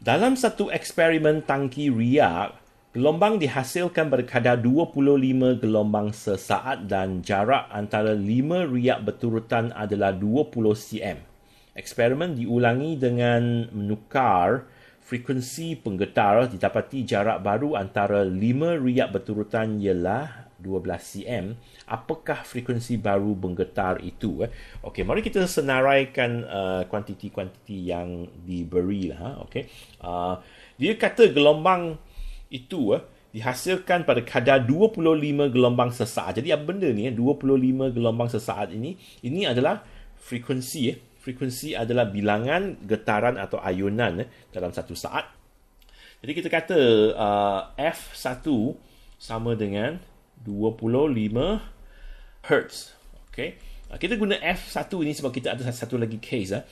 Dalam satu eksperimen tangki riak, gelombang dihasilkan berkadar 25 gelombang sesaat dan jarak antara 5 riak berturutan adalah 20 cm. Eksperimen diulangi dengan menukar frekuensi penggetar didapati jarak baru antara 5 riak berturutan ialah 12 cm, apakah frekuensi baru menggetar itu? Eh? Okey, mari kita senaraikan uh, kuantiti-kuantiti uh, yang diberi lah. Okey, uh, dia kata gelombang itu eh, dihasilkan pada kadar 25 gelombang sesaat. Jadi apa benda ni? Eh? 25 gelombang sesaat ini ini adalah frekuensi. Eh? Frekuensi adalah bilangan getaran atau ayunan eh, dalam satu saat. Jadi kita kata uh, F1 sama dengan 25 Hz. Okay. Kita guna F1 ni sebab kita ada satu lagi case. Ha.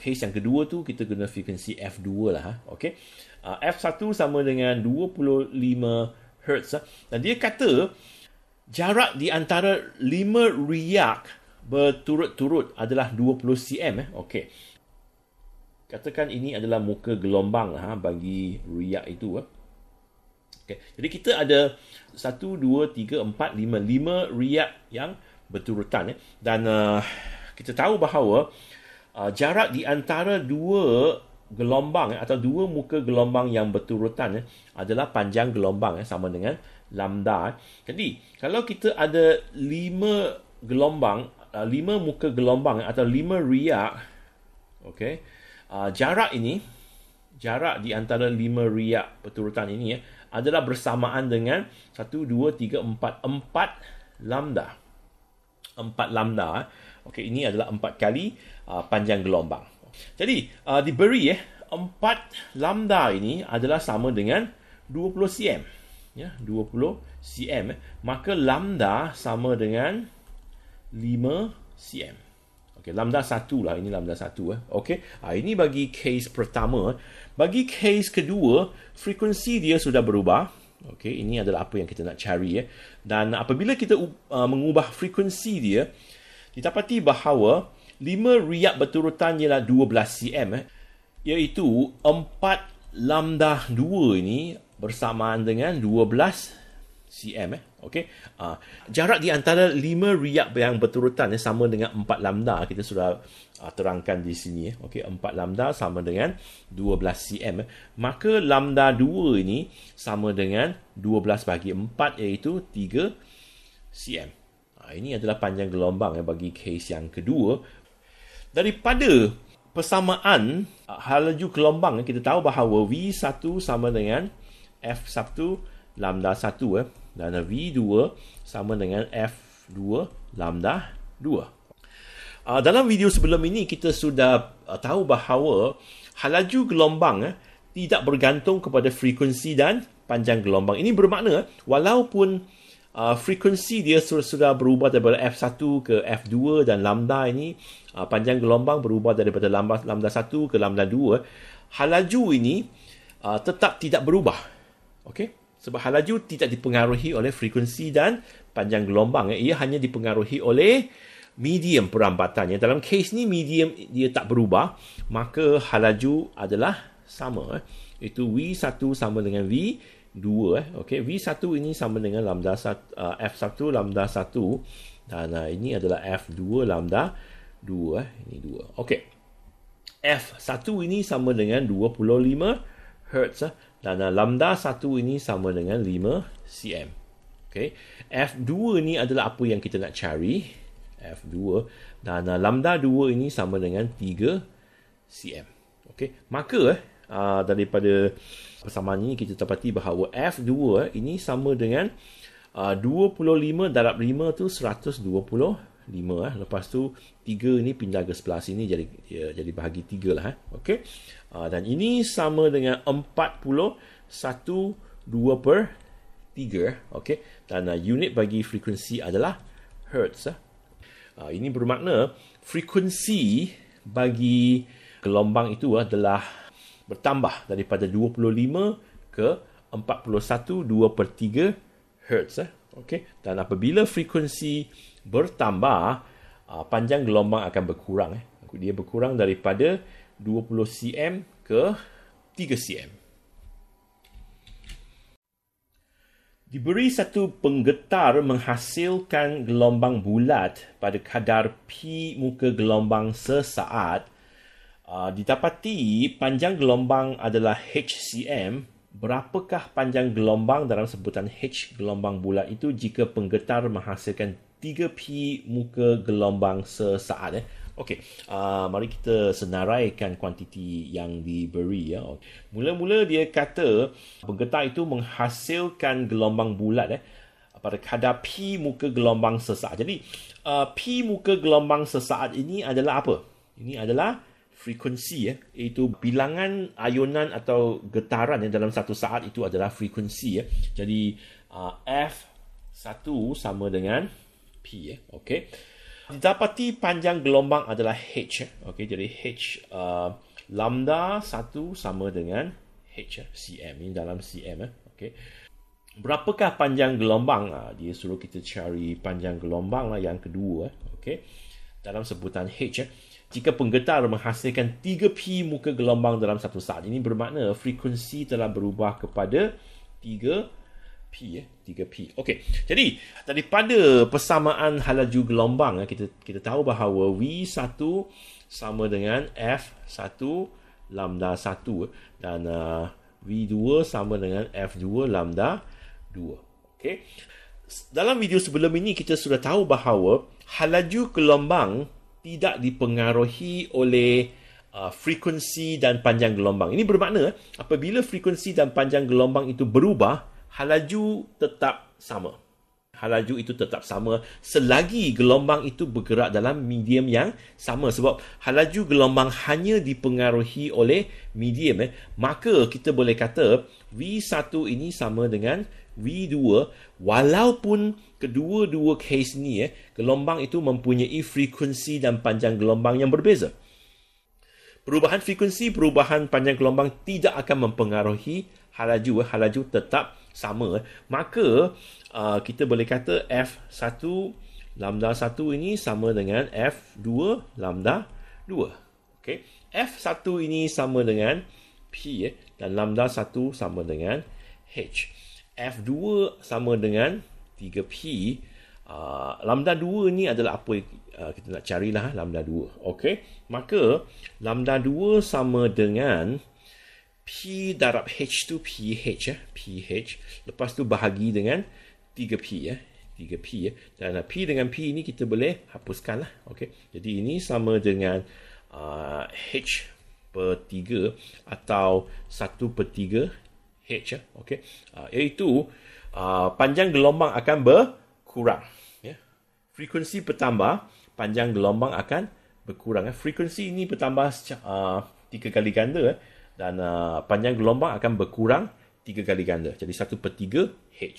Case yang kedua tu kita guna frekuensi F2 lah. Ha. Okay. F1 sama dengan 25 Hz. Ha. Dan dia kata jarak di antara 5 riak berturut-turut adalah 20 cm. Eh. Okay. Katakan ini adalah muka gelombang lah, ah, bagi riak itu. Okay. Jadi kita ada 1 2 3 4 5 5 riak yang berturutan eh. dan uh, kita tahu bahawa uh, jarak di antara dua gelombang eh, atau dua muka gelombang yang berturutan eh, adalah panjang gelombang eh, sama dengan lambda. Eh. Jadi, kalau kita ada 5 gelombang, 5 uh, muka gelombang eh, atau 5 riak okay, Uh, jarak ini jarak di antara 5 riak berturutan ini ya eh, adalah bersamaan dengan 1 2 3 4 4 lambda 4 lambda eh. okey ini adalah 4 kali uh, panjang gelombang jadi uh, diberi eh 4 lambda ini adalah sama dengan 20 cm ya 20 cm eh. maka lambda sama dengan 5 cm Okay, lambda satu lah ini lambda satu eh. Okay, ha, ah, ini bagi case pertama. Eh. Bagi case kedua, frekuensi dia sudah berubah. Okay, ini adalah apa yang kita nak cari ya. Eh. Dan apabila kita uh, mengubah frekuensi dia, didapati bahawa 5 riak berturutan ialah 12 cm eh. Iaitu 4 lambda 2 ini bersamaan dengan 12 cm eh. Okay, Uh, ah, jarak di antara lima riak yang berturutan ya, sama dengan empat lambda. Kita sudah uh, terangkan di sini. Ya. Okey. Empat lambda sama dengan 12 cm. Ya. Maka lambda dua ini sama dengan 12 bagi empat iaitu 3 cm. Uh, ini adalah panjang gelombang ya, bagi kes yang kedua. Daripada persamaan uh, halaju gelombang, eh, kita tahu bahawa V1 sama dengan F1 lambda 1. Ya. Kerana V2 sama dengan F2 lambda 2. Uh, ah, dalam video sebelum ini kita sudah uh, tahu bahawa halaju gelombang eh, tidak bergantung kepada frekuensi dan panjang gelombang. Ini bermakna eh, walaupun uh, frekuensi dia sudah, sudah berubah daripada F1 ke F2 dan lambda ini uh, panjang gelombang berubah daripada lambda lambda 1 ke lambda 2, halaju ini uh, tetap tidak berubah. Okey. Sebab hal laju tidak dipengaruhi oleh frekuensi dan panjang gelombang. Ya. Ia hanya dipengaruhi oleh medium perambatannya. Dalam kes ni medium dia tak berubah, maka hal laju adalah sama. Ya. Itu V1 sama dengan V2. Okay. V1 ini sama dengan lambda 1, uh, F1 lambda 1. Dan ini adalah F2 lambda 2. Ya. Ini 2. Okay. F1 ini sama dengan 25 Hz. Dan uh, lambda 1 ini sama dengan 5 cm. Okay. F2 ni adalah apa yang kita nak cari. F2. Dan uh, lambda 2 ini sama dengan 3 cm. Okay. Maka uh, daripada persamaan ini kita dapati bahawa F2 ini sama dengan uh, 25 darab 5 tu lima eh. Lepas tu tiga ni pindah ke sebelah sini jadi ya, jadi bahagi tiga lah eh. Okey. Uh, dan ini sama dengan empat puluh satu dua per 3 eh. okay dan uh, unit bagi frekuensi adalah hertz eh. uh, ini bermakna frekuensi bagi gelombang itu uh, adalah bertambah daripada 25 ke 41 2 per 3 hertz eh. okey dan apabila frekuensi bertambah, uh, panjang gelombang akan berkurang. Eh. Dia berkurang daripada 20 cm ke 3 cm. Diberi satu penggetar menghasilkan gelombang bulat pada kadar p muka gelombang sesaat. Uh, ah, didapati panjang gelombang adalah HCM. Berapakah panjang gelombang dalam sebutan H gelombang bulat itu jika penggetar menghasilkan 3P muka gelombang sesaat eh. Okey, uh, mari kita senaraikan kuantiti yang diberi ya. Mula-mula dia kata penggetar itu menghasilkan gelombang bulat eh pada kadar P muka gelombang sesaat. Jadi, uh, P muka gelombang sesaat ini adalah apa? Ini adalah frekuensi ya, iaitu bilangan ayunan atau getaran yang eh. dalam satu saat itu adalah frekuensi ya. Jadi, uh, F1 sama dengan P ya. okay. Didapati panjang gelombang adalah H. okay. jadi H uh, lambda satu sama dengan H cm ini dalam cm eh. Okey. Berapakah panjang gelombang? Uh, dia suruh kita cari panjang gelombang lah yang kedua eh. Okey. Dalam sebutan H eh. Jika penggetar menghasilkan 3P muka gelombang dalam satu saat, ini bermakna frekuensi telah berubah kepada P ya, eh? 3P. Okey. Jadi daripada persamaan halaju gelombang eh, kita kita tahu bahawa V1 sama dengan F1 lambda 1 eh. dan uh, V2 sama dengan F2 lambda 2. Okey. Dalam video sebelum ini kita sudah tahu bahawa halaju gelombang tidak dipengaruhi oleh uh, frekuensi dan panjang gelombang. Ini bermakna apabila frekuensi dan panjang gelombang itu berubah, halaju tetap sama. Halaju itu tetap sama selagi gelombang itu bergerak dalam medium yang sama sebab halaju gelombang hanya dipengaruhi oleh medium eh maka kita boleh kata V1 ini sama dengan V2 walaupun kedua-dua case ni eh gelombang itu mempunyai frekuensi dan panjang gelombang yang berbeza. Perubahan frekuensi, perubahan panjang gelombang tidak akan mempengaruhi halaju. Eh. Halaju tetap sama eh. maka uh, kita boleh kata F1 lambda 1 ini sama dengan F2 lambda 2 okay. F1 ini sama dengan P eh, dan lambda 1 sama dengan H F2 sama dengan 3P uh, lambda 2 ni adalah apa uh, kita nak carilah lambda 2 okay. maka lambda 2 sama dengan P darab H tu PH ya, eh, PH. Lepas tu bahagi dengan 3P ya, 3P ya. Dan P dengan P ini kita boleh hapuskan lah. Okay. Jadi ini sama dengan uh, H per 3 atau 1 per 3 H ya. Eh, okay. Uh, ah, iaitu uh, panjang gelombang akan berkurang. Ya. Frekuensi bertambah, panjang gelombang akan berkurang. Ya. Frekuensi ini bertambah secara, uh, tiga kali ganda. Ya dan uh, panjang gelombang akan berkurang 3 kali ganda. Jadi 1 per 3 H.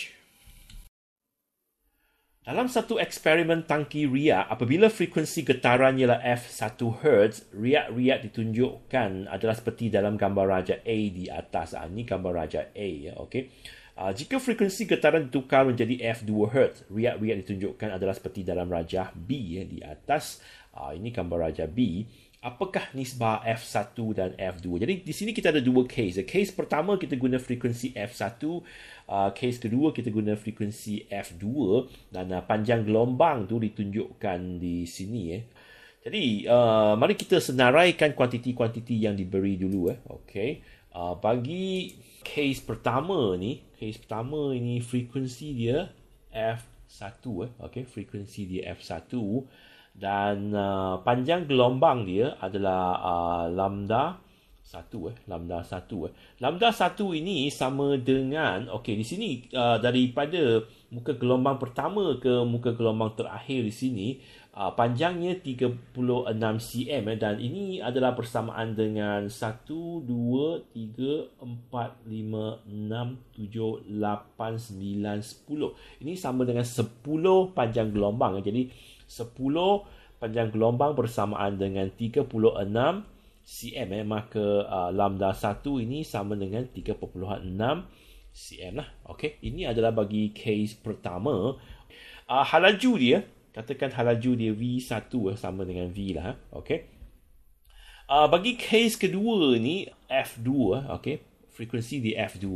Dalam satu eksperimen tangki riak, apabila frekuensi getaran ialah F1 Hz, riak-riak ditunjukkan adalah seperti dalam gambar raja A di atas. Ha, ini gambar raja A. Ya, okay? Uh, ah, jika frekuensi getaran ditukar menjadi F2 Hz, riak-riak ditunjukkan adalah seperti dalam raja B ya, di atas. Uh, ini gambar raja B apakah nisbah F1 dan F2. Jadi di sini kita ada dua case. Case pertama kita guna frekuensi F1, uh, case kedua kita guna frekuensi F2 dan uh, panjang gelombang tu ditunjukkan di sini eh. Jadi uh, mari kita senaraikan kuantiti-kuantiti yang diberi dulu eh. Okey. bagi case pertama ni, case pertama ini frekuensi dia F1 eh. Okey, frekuensi dia F1 dan uh, panjang gelombang dia adalah uh, lambda 1 eh lambda 1 eh lambda 1 ini sama dengan okey di sini uh, daripada muka gelombang pertama ke muka gelombang terakhir di sini uh, panjangnya 36 cm eh, dan ini adalah persamaan dengan 1 2 3 4 5 6 7 8 9 10 ini sama dengan 10 panjang gelombang eh. jadi uh, 10 panjang gelombang bersamaan dengan 36 cm eh. maka uh, lambda 1 ini sama dengan 3.6 cm lah okey ini adalah bagi case pertama uh, halaju dia katakan halaju dia v1 eh, sama dengan v lah eh. okey uh, bagi case kedua ni f2 eh. okey frekuensi di f2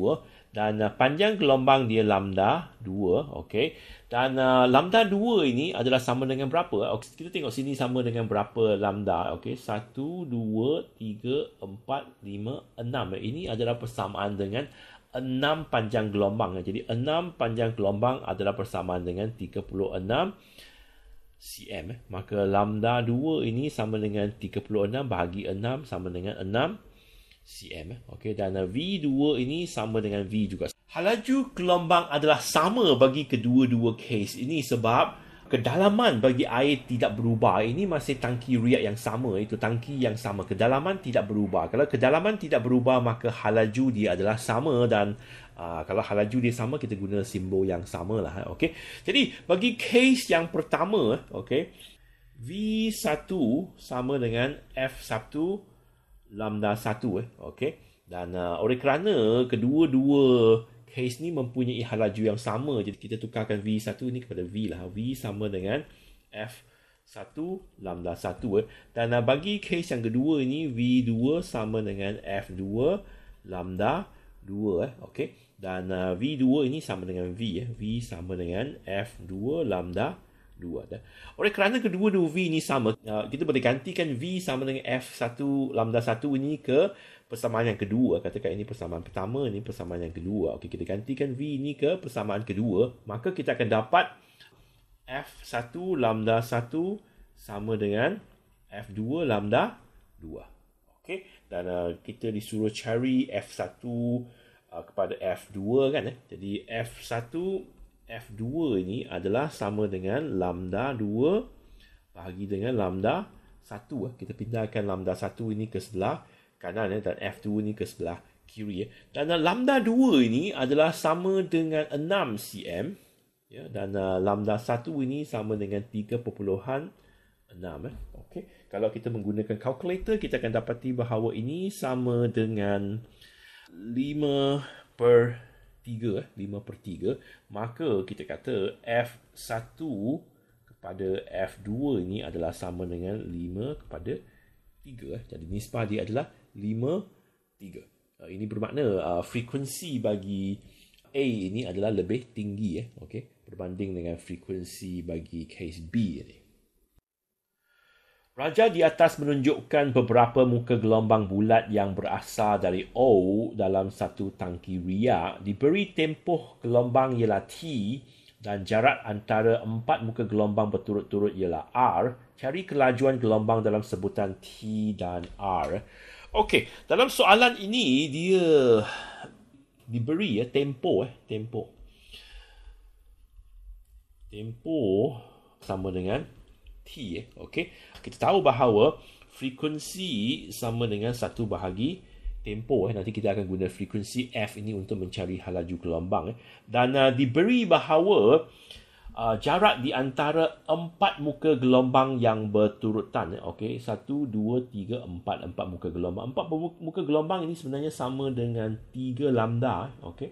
dan uh, panjang gelombang dia lambda 2 okay? dan uh, lambda 2 ini adalah sama dengan berapa eh, okay. kita tengok sini sama dengan berapa lambda okey 1 2 3 4 5 6 ini adalah persamaan dengan 6 panjang gelombang eh, jadi 6 panjang gelombang adalah persamaan dengan 36 cm eh, maka lambda 2 ini sama dengan 36 bahagi 6 sama dengan cm eh. okey dan uh, v2 ini sama dengan v juga halaju gelombang adalah sama bagi kedua-dua case ini sebab kedalaman bagi air tidak berubah ini masih tangki riak yang sama itu tangki yang sama kedalaman tidak berubah kalau kedalaman tidak berubah maka halaju dia adalah sama dan Uh, kalau halaju dia sama, kita guna simbol yang sama lah. Eh. Okay? Jadi, bagi case yang pertama, okay, V1 sama dengan F1 lambda 1 eh okey dan uh, oleh kerana kedua-dua case ni mempunyai halaju yang sama jadi kita tukarkan V1 ni kepada V lah V sama dengan F1 lambda 1 eh dan uh, bagi case yang kedua ni V2 sama dengan F2 lambda 2 eh okey dan uh, V2 ini sama dengan V eh V sama dengan F2 lambda dua dah. Oleh kerana kedua-dua V ni sama, uh, kita boleh gantikan V sama dengan F1 lambda 1 ini ke persamaan yang kedua. Katakan ini persamaan pertama, ini persamaan yang kedua. Okey, kita gantikan V ini ke persamaan kedua, maka kita akan dapat F1 lambda 1 sama dengan F2 lambda 2. Okey, dan uh, kita disuruh cari F1 uh, kepada F2 kan eh. Jadi F1 F2 ini adalah sama dengan lambda 2 bahagi dengan lambda 1. Ah, kita pindahkan lambda 1 ini ke sebelah kanan eh, dan F2 ini ke sebelah kiri. Eh. Dan ah, lambda 2 ini adalah sama dengan 6 cm. Ya. dan ah, lambda 1 ini sama dengan 3.6 eh. okay. kalau kita menggunakan kalkulator kita akan dapati bahawa ini sama dengan 5 per 3 5 eh, per 3 maka kita kata F1 kepada F2 ini adalah sama dengan 5 kepada 3 eh. jadi nisbah dia adalah 5 3 uh, ini bermakna uh, frekuensi bagi A ini adalah lebih tinggi eh okey berbanding dengan frekuensi bagi case B ini Raja di atas menunjukkan beberapa muka gelombang bulat yang berasal dari O dalam satu tangki ria diberi tempoh gelombang ialah T dan jarak antara empat muka gelombang berturut-turut ialah R. Cari kelajuan gelombang dalam sebutan T dan R. Okey, dalam soalan ini dia diberi ya tempo eh tempo tempo sama dengan T eh. Okey. Kita tahu bahawa frekuensi sama dengan satu bahagi tempo eh. Nanti kita akan guna frekuensi F ini untuk mencari halaju gelombang eh. Dan uh, diberi bahawa uh, jarak di antara empat muka gelombang yang berturutan eh. Okey. Satu, dua, tiga, empat. Empat muka gelombang. Empat muka gelombang ini sebenarnya sama dengan tiga lambda. Eh. Okey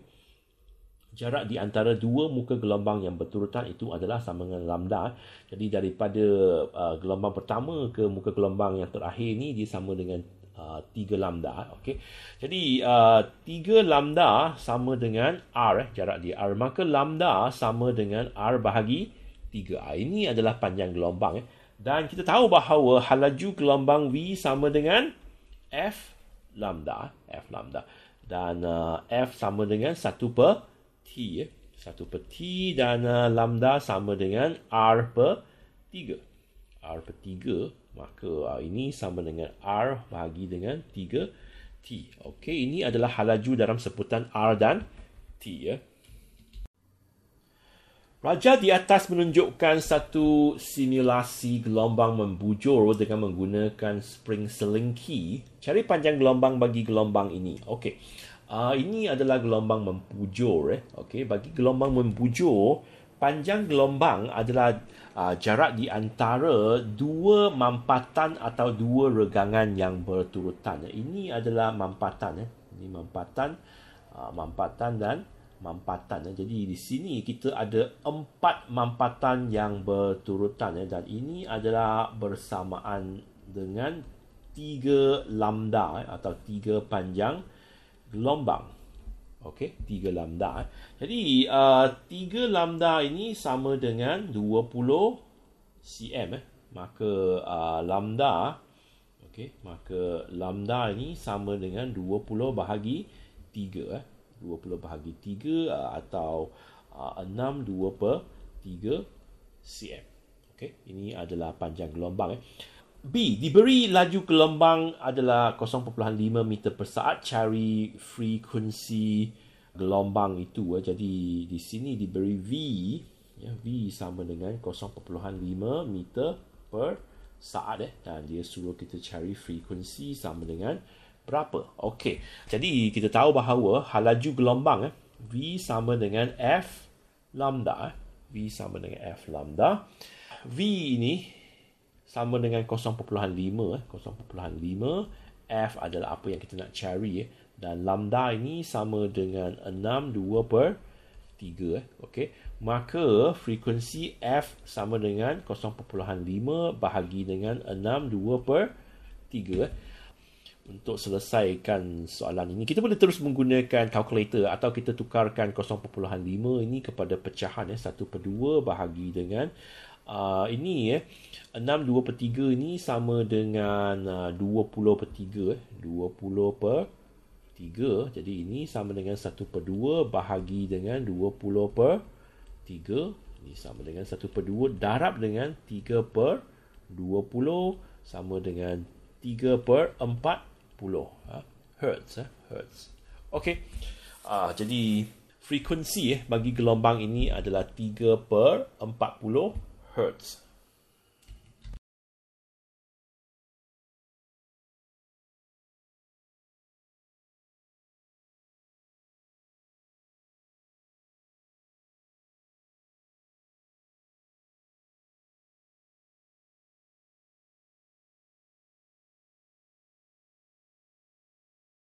jarak di antara dua muka gelombang yang berturutan itu adalah sama dengan lambda. Jadi daripada uh, gelombang pertama ke muka gelombang yang terakhir ni dia sama dengan uh, 3 lambda. Okay. Jadi uh, 3 lambda sama dengan R eh, jarak di R. Maka lambda sama dengan R bahagi 3A. Ini adalah panjang gelombang. Eh. Dan kita tahu bahawa halaju gelombang V sama dengan F lambda. F lambda. Dan uh, F sama dengan 1 per T ya. satu per T dan uh, lambda sama dengan R per 3. R per 3 maka uh, ini sama dengan R bahagi dengan 3 T. Okey, ini adalah halaju dalam sebutan R dan T ya. Raja di atas menunjukkan satu simulasi gelombang membujur dengan menggunakan spring slinky Cari panjang gelombang bagi gelombang ini. Okey. Uh, ini adalah gelombang mempujur. Eh. Okay, bagi gelombang mempujur, panjang gelombang adalah uh, jarak di antara dua mampatan atau dua regangan yang berturutan. Ini adalah mampatan. Eh. Ini mampatan, uh, mampatan dan mampatan. Eh. Jadi di sini kita ada empat mampatan yang berturutan. Eh. Dan ini adalah bersamaan dengan tiga lambda eh, atau tiga panjang gelombang gelombang. Okey, tiga lambda. Eh. Jadi, uh, tiga lambda ini sama dengan 20 cm. Eh. Maka uh, lambda, okey, maka lambda ini sama dengan 20 bahagi 3. Eh. 20 bahagi 3 uh, atau uh, 6 2 per 3 cm. Okey, ini adalah panjang gelombang. Eh. B. Diberi laju gelombang adalah 0.5 meter per saat. Cari frekuensi gelombang itu. Eh. Jadi di sini diberi V. Ya, v sama dengan 0.5 meter per saat. Eh. Dan dia suruh kita cari frekuensi sama dengan berapa. Okey. Jadi kita tahu bahawa hal laju gelombang. Eh, v sama dengan F lambda. V sama dengan F lambda. V ini sama dengan 0.5 0.5 eh. F adalah apa yang kita nak cari eh. dan lambda ini sama dengan 6.2 per 3 eh. okay. maka frekuensi F sama dengan 0.5 bahagi dengan 6.2 per 3 untuk selesaikan soalan ini kita boleh terus menggunakan kalkulator atau kita tukarkan 0.5 ini kepada pecahan ya 1 per 2 bahagi dengan uh, ini eh 6 2 per 3 ini sama dengan ah, uh, 20 per 3 eh 20 per 3 jadi ini sama dengan 1 per 2 bahagi dengan 20 per 3 ini sama dengan 1 per 2 darab dengan 3 per 20 sama dengan 3 per 40 uh, ah. hertz eh hertz okey uh, jadi frekuensi eh bagi gelombang ini adalah 3 per 40 Hertz.